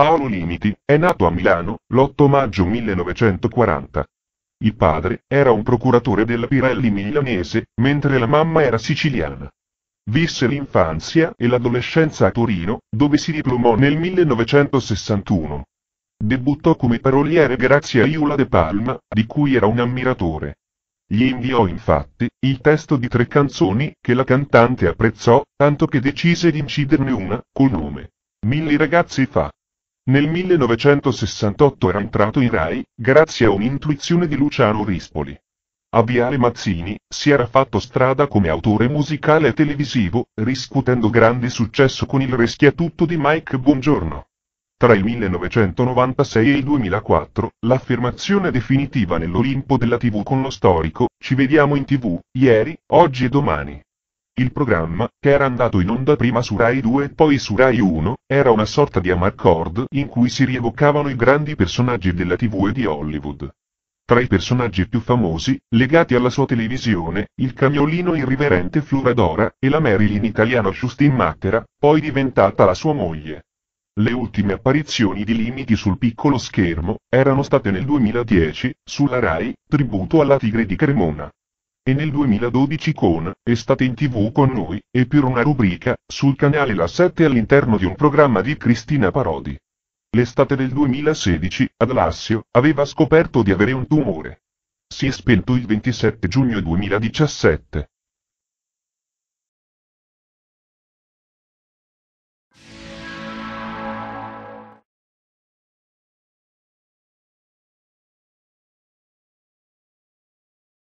Paolo Limiti è nato a Milano l'8 maggio 1940. Il padre era un procuratore della Pirelli milanese, mentre la mamma era siciliana. Visse l'infanzia e l'adolescenza a Torino, dove si diplomò nel 1961. Debuttò come paroliere grazie a Iula De Palma, di cui era un ammiratore. Gli inviò infatti il testo di tre canzoni che la cantante apprezzò, tanto che decise di inciderne una, col nome. Milli ragazzi fa. Nel 1968 era entrato in Rai, grazie a un'intuizione di Luciano Rispoli. A Viale Mazzini, si era fatto strada come autore musicale e televisivo, riscutendo grande successo con il Reschiatutto di Mike Buongiorno. Tra il 1996 e il 2004, l'affermazione definitiva nell'Olimpo della TV con lo storico, ci vediamo in TV, ieri, oggi e domani. Il programma, che era andato in onda prima su Rai 2 e poi su Rai 1, era una sorta di Amarcord in cui si rievocavano i grandi personaggi della TV e di Hollywood. Tra i personaggi più famosi, legati alla sua televisione, il cagnolino irriverente Floradora e la Marilyn italiana Justin Mattera, poi diventata la sua moglie. Le ultime apparizioni di Limiti sul piccolo schermo erano state nel 2010, sulla Rai, tributo alla Tigre di Cremona e nel 2012 con Estate in TV con noi, e per una rubrica, sul canale La 7 all'interno di un programma di Cristina Parodi. L'estate del 2016, ad Alassio, aveva scoperto di avere un tumore. Si è spento il 27 giugno 2017.